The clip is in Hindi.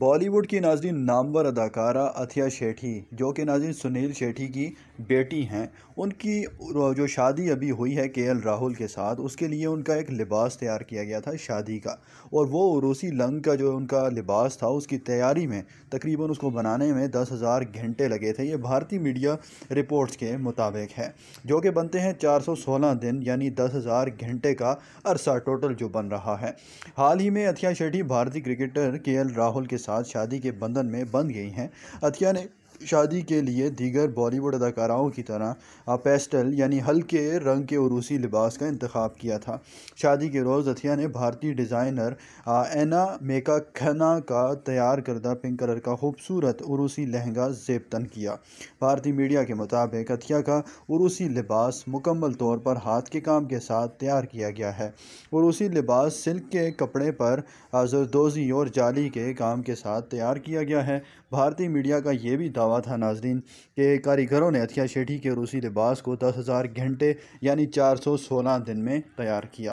बॉलीवुड की नाजरीन नामवर अदाकारा अथिया शेठी जो कि नाजिन सुनील शेठी की बेटी हैं उनकी जो शादी अभी हुई है के एल राहुल के साथ उसके लिए उनका एक लिबास तैयार किया गया था शादी का और वो रूसी लंग का जो उनका लिबास था उसकी तैयारी में तकरीबन उसको बनाने में दस हज़ार घंटे लगे थे ये भारतीय मीडिया रिपोर्ट्स के मुताबिक है जो कि बनते हैं चार सौ सोलह दिन यानी दस हज़ार घंटे का अरसा टोटल जो बन रहा है हाल ही में अथिया शेठी भारतीय क्रिकेटर के एल राहुल के साथ शादी के बंधन में बंध गई हैं अतिया ने शादी के लिए दीगर बॉलीवुड अदाकाराओं की तरह पेस्टल यानी हल्के रंग के रूसी लिबास का इंतखब किया था शादी के रोज़ अथिया ने भारतीय डिज़ाइनर एना मेका खना का तैयार करदा पिंक कलर का खूबसूरत रूसी लहंगा जेबतन किया भारतीय मीडिया के मुताबिक अथिया का रूसी लिबास मुकम्मल तौर पर हाथ के काम के साथ तैयार किया गया है रूसी लिबास सिल्क के कपड़े पर जरदोजी और जाली के काम के साथ तैयार किया गया है भारतीय मीडिया का यह भी दावा हुआ था नाजरीन के कारीगरों ने अथिया शेठी के रूसी लिबास को दस हज़ार घंटे यानी चार सौ सोलह दिन में तैयार किया